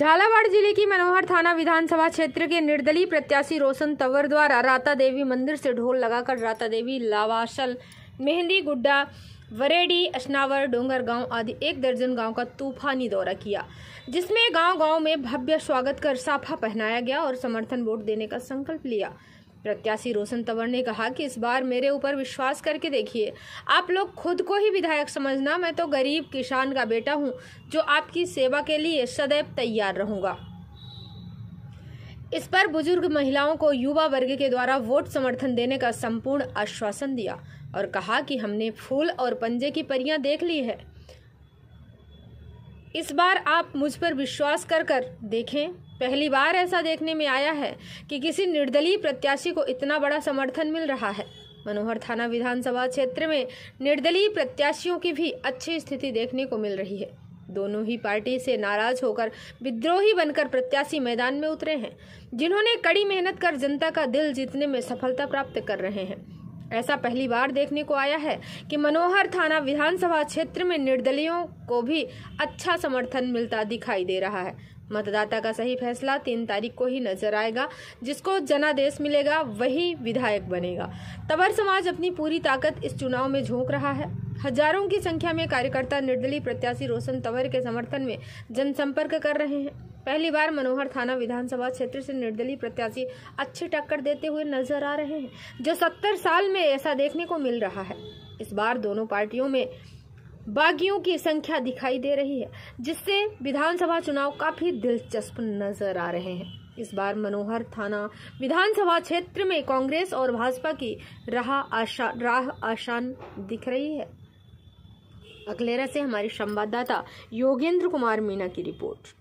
झालावाड़ जिले की मनोहर थाना विधानसभा क्षेत्र के निर्दलीय प्रत्याशी रोशन तंवर द्वारा राता देवी मंदिर से ढोल लगाकर राता देवी लावाशल मेहंदी गुड्डा वरेडी अशनावर डोंगर गांव आदि एक दर्जन गांव का तूफानी दौरा किया जिसमें गांव गांव में भव्य स्वागत कर साफा पहनाया गया और समर्थन वोट देने का संकल्प लिया प्रत्याशी रोशन तंवर ने कहा कि इस बार मेरे ऊपर विश्वास करके देखिए आप लोग खुद को ही विधायक समझना मैं तो गरीब किसान का बेटा हूँ जो आपकी सेवा के लिए सदैव तैयार रहूँगा इस पर बुजुर्ग महिलाओं को युवा वर्ग के द्वारा वोट समर्थन देने का संपूर्ण आश्वासन दिया और कहा कि हमने फूल और पंजे की परियां देख ली है इस बार आप मुझ पर विश्वास कर कर देखें पहली बार ऐसा देखने में आया है कि किसी निर्दलीय प्रत्याशी को इतना बड़ा समर्थन मिल रहा है मनोहर थाना विधानसभा क्षेत्र में निर्दलीय प्रत्याशियों की भी अच्छी स्थिति देखने को मिल रही है दोनों ही पार्टी से नाराज होकर विद्रोही बनकर प्रत्याशी मैदान में उतरे हैं जिन्होंने कड़ी मेहनत कर जनता का दिल जीतने में सफलता प्राप्त कर रहे हैं ऐसा पहली बार देखने को आया है कि मनोहर थाना विधानसभा क्षेत्र में निर्दलियों को भी अच्छा समर्थन मिलता दिखाई दे रहा है मतदाता का सही फैसला तीन तारीख को ही नजर आएगा जिसको जनादेश मिलेगा वही विधायक बनेगा तबर समाज अपनी पूरी ताकत इस चुनाव में झोंक रहा है हजारों की संख्या में कार्यकर्ता निर्दलीय प्रत्याशी रोशन तंवर के समर्थन में जनसंपर्क कर रहे हैं पहली बार मनोहर थाना विधानसभा क्षेत्र से निर्दलीय प्रत्याशी अच्छी टक्कर देते हुए नजर आ रहे हैं जो सत्तर साल में ऐसा देखने को मिल रहा है इस बार दोनों पार्टियों में बागियों की संख्या दिखाई दे रही है जिससे विधानसभा चुनाव काफी दिलचस्प नजर आ रहे हैं इस बार मनोहर थाना विधानसभा क्षेत्र में कांग्रेस और भाजपा की राह आशा राह आसान दिख रही है अगलेरा से हमारे संवाददाता योगेंद्र कुमार मीना की रिपोर्ट